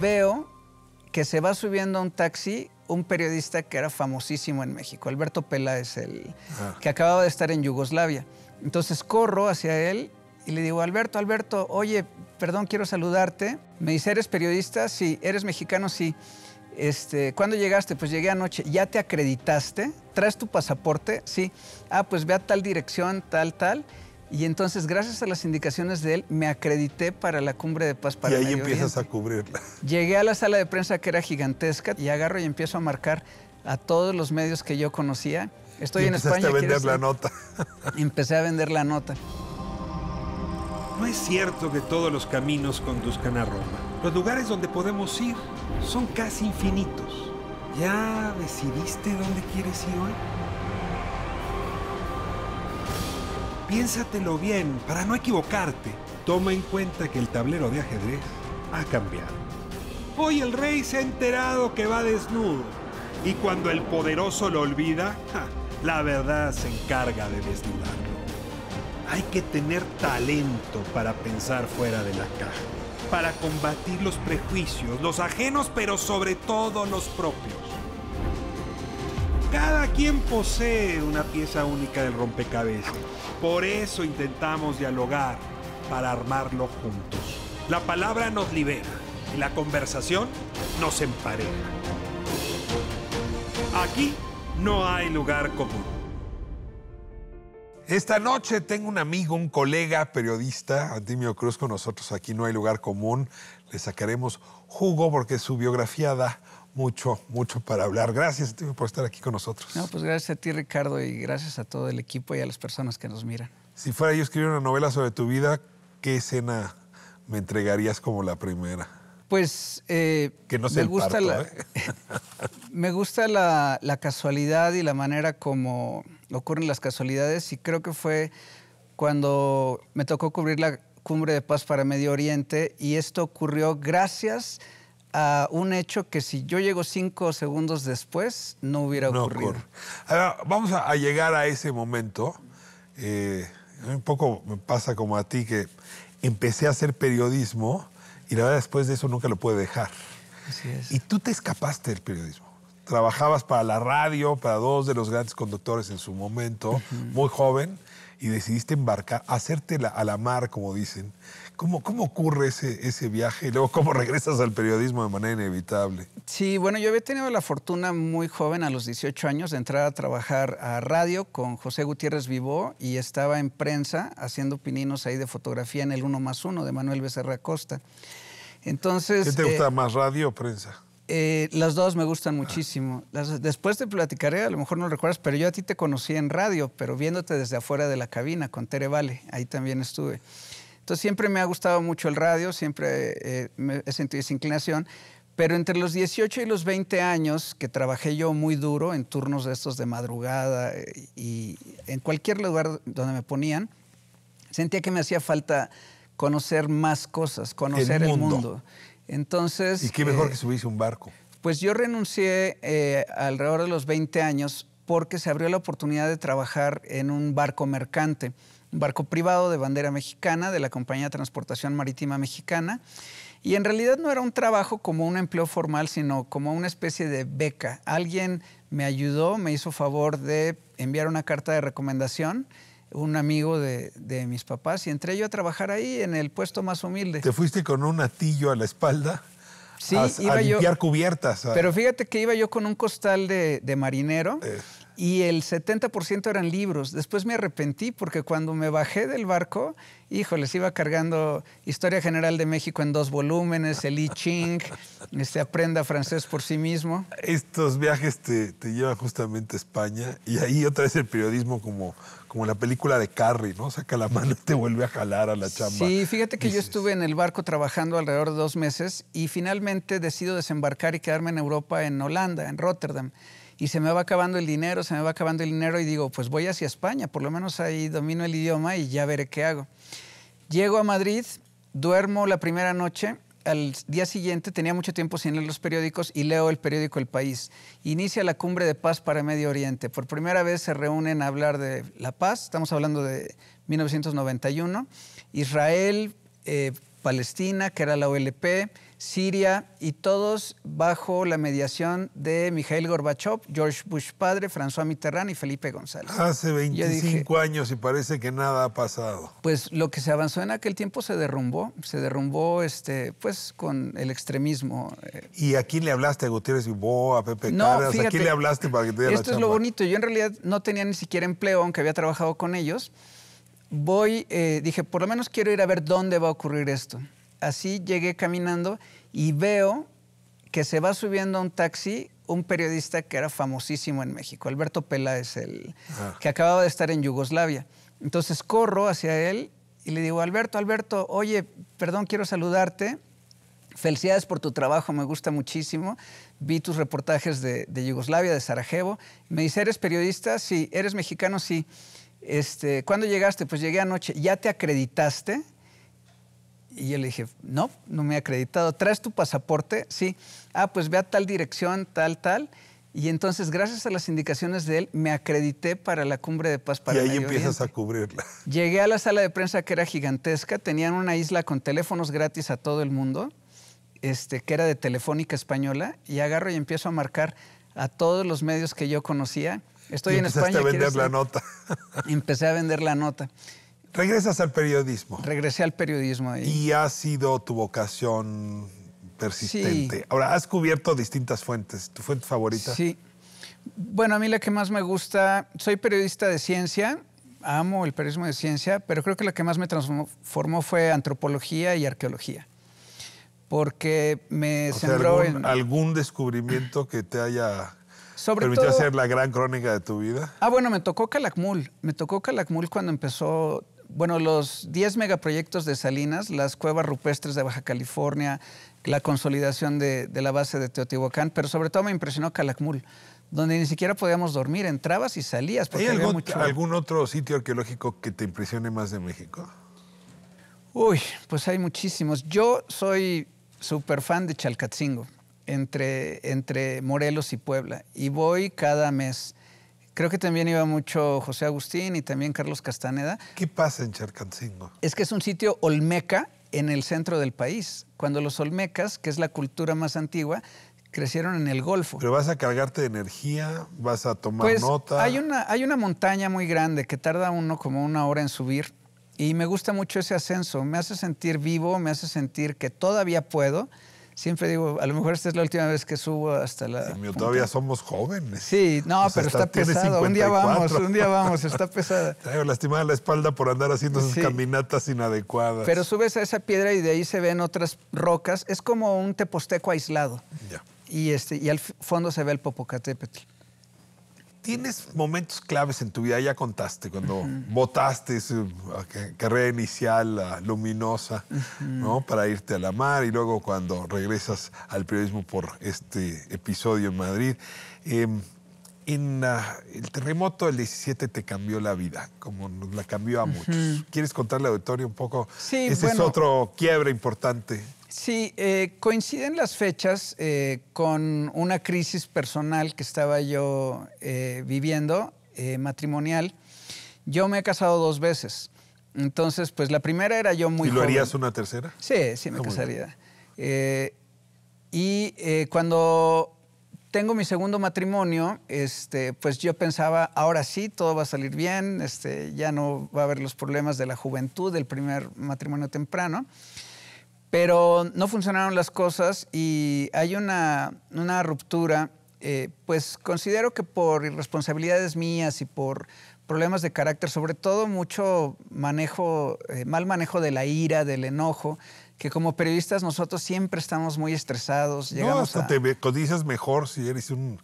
veo que se va subiendo a un taxi un periodista que era famosísimo en México, Alberto Pela es el que acababa de estar en Yugoslavia. Entonces corro hacia él y le digo, Alberto, Alberto, oye, perdón, quiero saludarte. Me dice, ¿eres periodista? Sí, ¿eres mexicano? Sí. Este, ¿Cuándo llegaste? Pues llegué anoche. ¿Ya te acreditaste? ¿Traes tu pasaporte? Sí. Ah, pues ve a tal dirección, tal, tal y entonces, gracias a las indicaciones de él, me acredité para la cumbre de paz para Y ahí empiezas a cubrirla. Llegué a la sala de prensa que era gigantesca y agarro y empiezo a marcar a todos los medios que yo conocía. Estoy en España. Empecé a vender la nota. Empecé a vender la nota. No es cierto que todos los caminos conduzcan a Roma. Los lugares donde podemos ir son casi infinitos. ¿Ya decidiste dónde quieres ir hoy? Piénsatelo bien para no equivocarte. Toma en cuenta que el tablero de ajedrez ha cambiado. Hoy el rey se ha enterado que va desnudo. Y cuando el poderoso lo olvida, la verdad se encarga de desnudarlo. Hay que tener talento para pensar fuera de la caja, para combatir los prejuicios, los ajenos, pero sobre todo los propios. Cada quien posee una pieza única del rompecabezas. Por eso intentamos dialogar para armarlo juntos. La palabra nos libera y la conversación nos empareja. Aquí no hay lugar común. Esta noche tengo un amigo, un colega periodista, Antimio Cruz, con nosotros aquí. No hay lugar común. Le sacaremos jugo porque su biografía da mucho, mucho para hablar. Gracias por estar aquí con nosotros. pues gracias a ti, Ricardo, y gracias a todo el equipo y a las personas que nos miran. Si fuera yo escribir una novela sobre tu vida, ¿qué escena me entregarías como la primera? Pues eh, que no me, gusta la, ¿eh? me gusta la, la casualidad y la manera como ocurren las casualidades y creo que fue cuando me tocó cubrir la cumbre de paz para Medio Oriente y esto ocurrió gracias a un hecho que si yo llego cinco segundos después no hubiera ocurrido. Ahora, vamos a, llegar a ese momento. Eh, un poco me pasa como a ti que empecé a hacer periodismo y la verdad después de eso nunca lo pude dejar. Así es. Y tú te escapaste del periodismo. Trabajabas para la radio, para dos de los grandes conductores en su momento, muy joven, y decidiste embarcar, hacerte a la mar, como dicen. ¿Cómo, cómo ocurre ese, ese viaje y luego cómo regresas al periodismo de manera inevitable? Sí, bueno, yo había tenido la fortuna muy joven, a los 18 años, de entrar a trabajar a radio con José Gutiérrez Vivó y estaba en prensa haciendo pininos ahí de fotografía en el 1 más 1 de Manuel Becerra Costa. Entonces, ¿Qué te gusta eh, más, radio o prensa? Eh, las dos me gustan muchísimo. después te platicaré, a lo mejor no lo recuerdas, pero yo a ti te conocí en radio, pero viéndote desde afuera de la cabina con Tere Vale, ahí también estuve. Entonces siempre me ha gustado mucho el radio, siempre eh, he sentido esa inclinación, pero entre los 18 y los 20 años que trabajé yo muy duro en turnos de estos de madrugada eh, y en cualquier lugar donde me ponían, sentía que me hacía falta conocer más cosas, conocer El mundo. Entonces... ¿Y qué mejor eh, que subirse un barco? Pues yo renuncié eh, alrededor de los 20 años porque se abrió la oportunidad de trabajar en un barco mercante, un barco privado de bandera mexicana de la Compañía de Transportación Marítima Mexicana. Y en realidad no era un trabajo como un empleo formal, sino como una especie de beca. Alguien me ayudó, me hizo favor de enviar una carta de recomendación un amigo de, mis papás y entré yo a trabajar ahí en el puesto más humilde. ¿Te fuiste con un atillo a la espalda? Sí, a, limpiar cubiertas. Pero fíjate que iba yo con un costal de, marinero y el 70% eran libros. Después me arrepentí porque cuando me bajé del barco, les iba cargando Historia General de México en dos volúmenes, el I Ching, este, Aprenda Francés por sí mismo. Estos viajes te, te, llevan justamente a España y ahí otra vez el periodismo como, como la película de Carrie, ¿no? Saca la mano y te vuelve a jalar a la chamba. Sí, fíjate que yo estuve en el barco trabajando alrededor de dos meses y finalmente decido desembarcar y quedarme en Europa, en Holanda, en Rotterdam y se me va acabando el dinero, se me va acabando el dinero y digo, pues voy hacia España, por lo menos ahí domino el idioma y ya veré qué hago. Llego a Madrid, duermo la primera noche, al día siguiente tenía mucho tiempo sin leer los periódicos y leo el periódico El País. Inicia la cumbre de paz para Medio Oriente. Por primera vez se reúnen a hablar de la paz, estamos hablando de 1991. Israel, eh, Palestina, que era la OLP, Siria, y todos bajo la mediación de Mikhail Gorbachev, George Bush padre, François Mitterrand y Felipe González. Hace 25 años y parece que nada ha pasado. Pues lo que se avanzó en aquel tiempo se derrumbó, se derrumbó este, pues con el extremismo. Eh. ¿Y a quién le hablaste? ¿A Gutiérrez Ibó? ¿A Pepe no, Caras? ¿A le hablaste para que te diera Esto es lo bonito, yo en realidad no tenía ni siquiera empleo, aunque había trabajado con ellos voy, eh, dije, por lo menos quiero ir a ver dónde va a ocurrir esto. Así llegué caminando y veo que se va subiendo a un taxi un periodista que era famosísimo en México, Alberto Pela el que acababa de estar en Yugoslavia. Entonces corro hacia él y le digo, Alberto, Alberto, oye, perdón, quiero saludarte. Felicidades por tu trabajo, me gusta muchísimo. Vi tus reportajes de, de Yugoslavia, de Sarajevo. Me dice, ¿eres periodista? Sí. ¿Eres mexicano? Sí este, ¿cuándo llegaste? Pues llegué anoche, ¿ya te acreditaste? Y yo le dije, no, no me he acreditado. ¿Traes tu pasaporte? Sí. Ah, pues ve a tal dirección, tal, tal. Y entonces, gracias a las indicaciones de él, me acredité para la cumbre de paz para Y ahí empiezas a cubrirla. Llegué a la sala de prensa que era gigantesca, tenían una isla con teléfonos gratis a todo el mundo, este, que era de Telefónica Española, y agarro y empiezo a marcar a todos los medios que yo conocía Estoy en España. Empecé a vender la nota. Empecé a vender la nota. Regresas al periodismo. Regresé al periodismo. Y, ha sido tu vocación persistente. Ahora, has cubierto distintas fuentes. ¿Tu fuente favorita? Sí. Bueno, a mí la que más me gusta, soy periodista de ciencia, amo el periodismo de ciencia, pero creo que la que más me transformó fue antropología y arqueología. Porque me sembró en... algún descubrimiento que te haya sobre ¿Permitió hacer la gran crónica de tu vida? Ah, bueno, me tocó Calakmul. Me tocó Calakmul cuando empezó, bueno, los 10 megaproyectos de Salinas, las cuevas rupestres de Baja California, la consolidación de, la base de Teotihuacán, pero sobre todo me impresionó Calakmul donde ni siquiera podíamos dormir, entrabas y salías. ¿Hay algún, algún otro sitio arqueológico que te impresione más de México? Uy, pues hay muchísimos. Yo soy súper fan de Chalcatzingo entre, entre Morelos y Puebla. Y voy cada mes. Creo que también iba mucho José Agustín y también Carlos Castaneda. ¿Qué pasa en Charcancingo? Es que es un sitio olmeca en el centro del país, cuando los olmecas, que es la cultura más antigua, crecieron en el Golfo. Pero vas a cargarte de energía, vas a tomar pues, nota. Hay una, hay una montaña muy grande que tarda uno como una hora en subir y me gusta mucho ese ascenso, me hace sentir vivo, me hace sentir que todavía puedo siempre digo, a lo mejor esta es la última vez que subo hasta la... todavía somos jóvenes. Sí, no, pero está, pesado. Un día vamos, un día vamos, está pesada. Traigo lastimada la espalda por andar haciendo esas caminatas inadecuadas. Pero subes a esa piedra y de ahí se ven otras rocas. Es como un teposteco aislado. Ya. Y, este, y al fondo se ve el Popocatépetl tienes momentos claves en tu vida, ya contaste, cuando botaste votaste eh, carrera inicial luminosa, ¿no? Para irte a la mar y luego cuando regresas al periodismo por este episodio en Madrid. Em, en el terremoto del 17 te cambió la vida, como nos la cambió a muchos. ¿Quieres contarle la auditorio un poco? Sí, Ese es otro quiebre importante. Sí, eh, coinciden las fechas eh, con una crisis personal que estaba yo eh, viviendo, matrimonial. Yo me he casado dos veces. Entonces, pues la primera era yo muy ¿Y lo harías una tercera? Sí, sí, me casaría. y cuando tengo mi segundo matrimonio, este, pues yo pensaba, ahora sí, todo va a salir bien, este, ya no va a haber los problemas de la juventud del primer matrimonio temprano. Pero no funcionaron las cosas y hay una, ruptura, eh, pues considero que por irresponsabilidades mías y por problemas de carácter, sobre todo mucho manejo, eh, mal manejo de la ira, del enojo, que como periodistas nosotros siempre estamos muy estresados. Llegamos no, hasta a... te codices mejor si eres un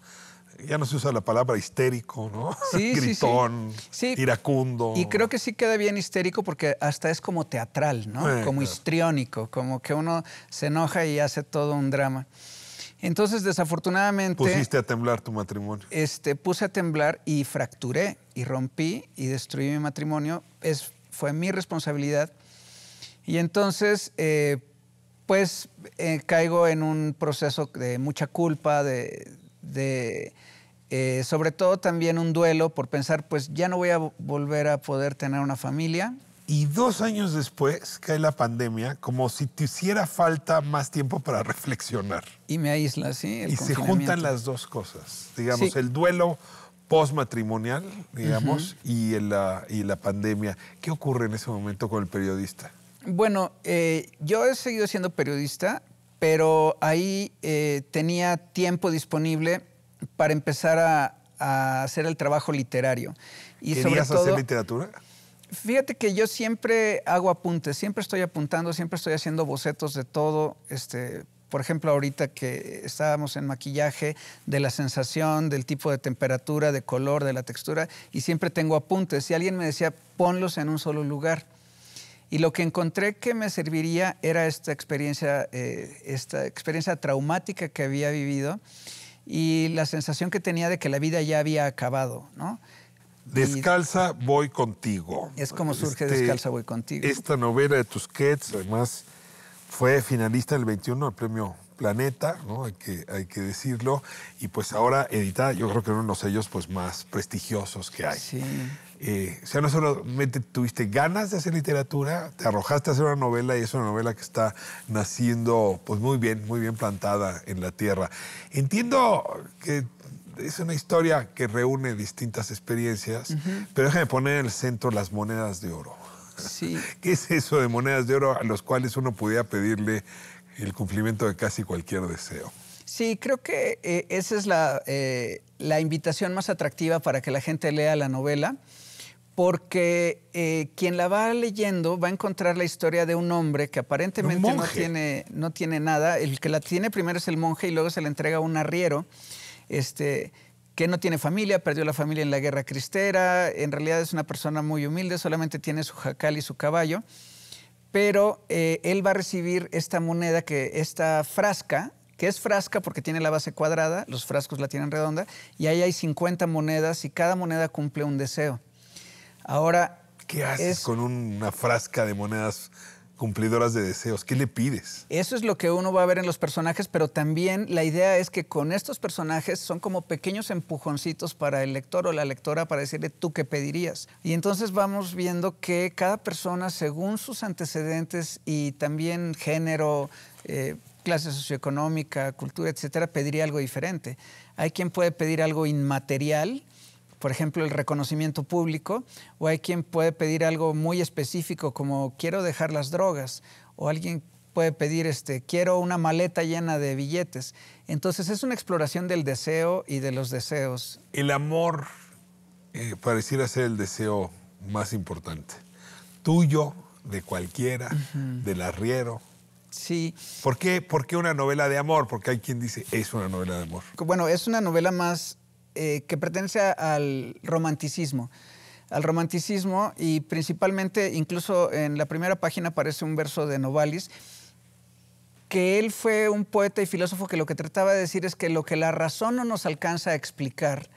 ya no se usa la palabra histérico, ¿no? Sí, Gritón, iracundo. Y creo que sí queda bien histérico porque hasta es como teatral, ¿no? como histriónico, como que uno se enoja y hace todo un drama. Entonces, desafortunadamente. Pusiste a temblar tu matrimonio. Este, puse a temblar y fracturé y rompí y destruí mi matrimonio. Es, fue mi responsabilidad. Y entonces, eh, pues, eh, caigo en un proceso de mucha culpa, de, de, eh, sobre todo también un duelo por pensar, pues ya no voy a volver a poder tener una familia. Y dos años después cae la pandemia, como si te hiciera falta más tiempo para reflexionar. Y me aísla, sí. y se juntan las dos cosas. Digamos, el duelo postmatrimonial, digamos, y, la, ah, la pandemia. ¿Qué ocurre en ese momento con el periodista? Bueno, eh, yo he seguido siendo periodista, pero ahí eh, tenía tiempo disponible para empezar a, hacer el trabajo literario. Y hacer literatura? Fíjate que yo siempre hago apuntes, siempre estoy apuntando, siempre estoy haciendo bocetos de todo. Este, por ejemplo, ahorita que estábamos en maquillaje, de la sensación, del tipo de temperatura, de color, de la textura, y siempre tengo apuntes. Si alguien me decía, ponlos en un solo lugar. Y lo que encontré que me serviría era esta experiencia, eh, esta experiencia traumática que había vivido y la sensación que tenía de que la vida ya había acabado, Descalza voy contigo. Es como surge este, Descalza voy contigo. Esta novela de Tusquets, además, fue finalista del 21 al premio planeta, ¿no? Hay que, hay que decirlo. Y pues ahora editada, yo creo que uno de los sellos pues, más prestigiosos que hay. Sí. Eh, o sea, no solamente tuviste ganas de hacer literatura, te arrojaste a hacer una novela y es una novela que está naciendo pues muy bien, muy bien plantada en la tierra. Entiendo que es una historia que reúne distintas experiencias, pero déjame poner en el centro las monedas de oro. Sí. ¿Qué es eso de monedas de oro a los cuales uno podía pedirle el cumplimiento de casi cualquier deseo. Sí, creo que eh, esa es eh, la, invitación más atractiva para que la gente lea la novela, porque eh, quien la va leyendo va a encontrar la historia de un hombre que aparentemente no tiene, nada. El que la tiene primero es el monje y luego se la entrega a un arriero. Este, que no tiene familia, perdió la familia en la guerra cristera, en realidad es una persona muy humilde, solamente tiene su jacal y su caballo pero eh, él va a recibir esta moneda, que esta frasca, que es frasca porque tiene la base cuadrada, los frascos la tienen redonda, y ahí hay 50 monedas y cada moneda cumple un deseo. Ahora... ¿Qué haces con una frasca de monedas cumplidoras de deseos. ¿Qué le pides? Eso es lo que uno va a ver en los personajes, pero también la idea es que con estos personajes son como pequeños empujoncitos para el lector o la lectora para decirle tú qué pedirías. Y entonces vamos viendo que cada persona, según sus antecedentes y también género, eh, clase socioeconómica, cultura, etcétera, pediría algo diferente. Hay quien puede pedir algo inmaterial, por ejemplo, el reconocimiento público, o hay quien puede pedir algo muy específico como quiero dejar las drogas, o alguien puede pedir este quiero una maleta llena de billetes. Entonces es una exploración del deseo y de los deseos. El amor eh, pareciera ser el deseo más importante. Tuyo, de cualquiera, del arriero, Sí. ¿Por qué? ¿Por qué, una novela de amor? Porque hay quien dice, es una novela de amor. Bueno, es una novela más eh, que pertenece al romanticismo. Al romanticismo y principalmente, incluso en la primera página aparece un verso de Novalis, que él fue un poeta y filósofo que lo que trataba de decir es que lo que la razón no nos alcanza a explicar,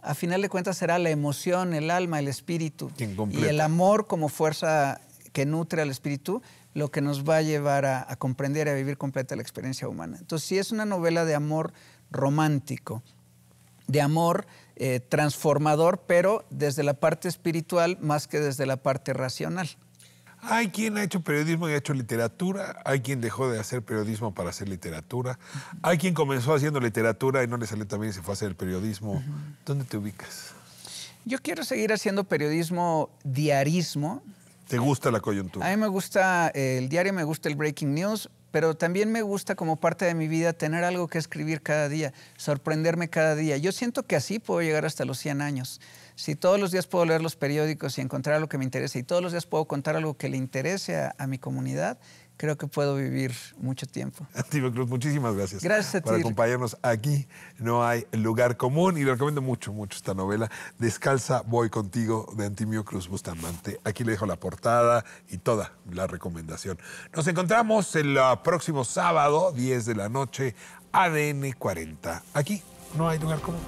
a final de cuentas será la emoción, el alma, el espíritu y el amor como fuerza que nutre al espíritu, lo que nos va a llevar a, a comprender y a vivir completa la experiencia humana. Entonces, si es una novela de amor romántico, de amor eh, transformador, pero desde la parte espiritual más que desde la parte racional. Hay quien ha hecho periodismo y ha hecho literatura, hay quien dejó de hacer periodismo para hacer literatura, hay quien comenzó haciendo literatura y no le salió también y se fue a hacer periodismo. ¿Dónde te ubicas? Yo quiero seguir haciendo periodismo diarismo. ¿Te gusta la coyuntura? A mí me gusta el diario, me gusta el breaking news, pero también me gusta como parte de mi vida tener algo que escribir cada día, sorprenderme cada día. Yo siento que así puedo llegar hasta los 100 años. Si todos los días puedo leer los periódicos y encontrar lo que me interesa y todos los días puedo contar algo que le interese a mi comunidad, creo que puedo vivir mucho tiempo. Antimio Cruz, muchísimas gracias. Gracias a ti. Por acompañarnos aquí. No hay lugar común y le recomiendo mucho, mucho esta novela. Descalza, voy contigo, de Antimio Cruz Bustamante. Aquí le dejo la portada y toda la recomendación. Nos encontramos el ah, próximo sábado, 10 de la noche, ADN 40. Aquí no hay lugar común.